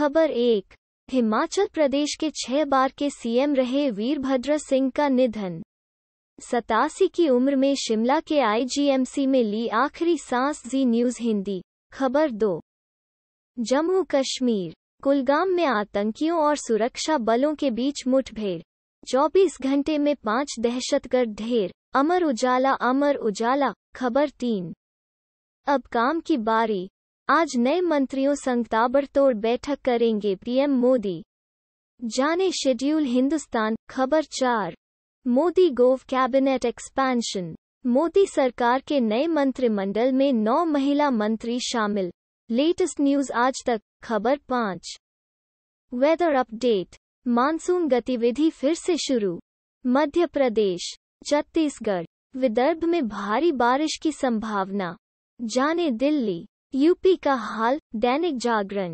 खबर एक हिमाचल प्रदेश के छह बार के सीएम रहे वीरभद्र सिंह का निधन सतासी की उम्र में शिमला के आईजीएमसी में ली आखिरी सांस जी न्यूज हिंदी खबर दो जम्मू कश्मीर कुलगाम में आतंकियों और सुरक्षा बलों के बीच मुठभेड़ 24 घंटे में पांच दहशतगर्द ढेर अमर उजाला अमर उजाला खबर तीन अब काम की बारी आज नए मंत्रियों संग ताबड़तोड़ बैठक करेंगे पीएम मोदी जाने शेड्यूल हिंदुस्तान खबर चार Modi gov cabinet expansion Modi सरकार के नए मंत्रिमंडल में नौ महिला मंत्री शामिल लेटेस्ट न्यूज आज तक खबर पाँच वेदर अपडेट मानसून गतिविधि फिर से शुरू मध्य प्रदेश छत्तीसगढ़ विदर्भ में भारी बारिश की संभावना जाने दिल्ली यूपी का हाल दैनिक जागरण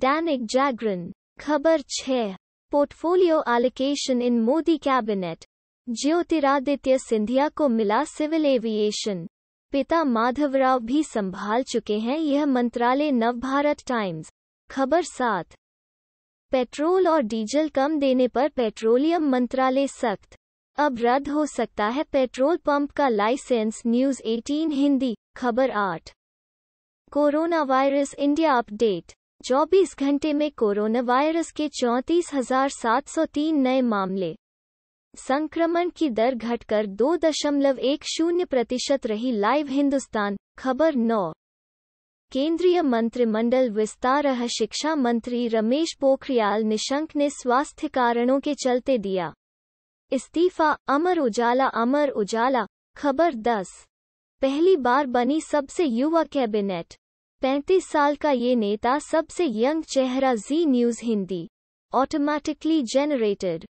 दैनिक जागरण खबर छह portfolio allocation in Modi cabinet Jyotiraditya Scindia को मिला सिविल एविएशन पिता माधवराव भी संभाल चुके हैं यह मंत्रालय नवभारत टाइम्स खबर सात पेट्रोल और डीजल कम देने पर पेट्रोलियम मंत्रालय सख्त अब रद्द हो सकता है पेट्रोल पंप का लाइसेंस न्यूज 18 हिंदी खबर आठ कोरोना वायरस इंडिया अपडेट 24 घंटे में कोरोना वायरस के तीन नए मामले संक्रमण की दर घटकर दो दशमलव एक शून्य प्रतिशत रही लाइव हिंदुस्तान खबर नौ केंद्रीय मंत्रिमंडल विस्तार शिक्षा मंत्री रमेश पोखरियाल निशंक ने स्वास्थ्य कारणों के चलते दिया इस्तीफा अमर उजाला अमर उजाला खबर 10 पहली बार बनी सबसे युवा कैबिनेट 35 साल का ये नेता सबसे यंग चेहरा Zee news Hindi automatically generated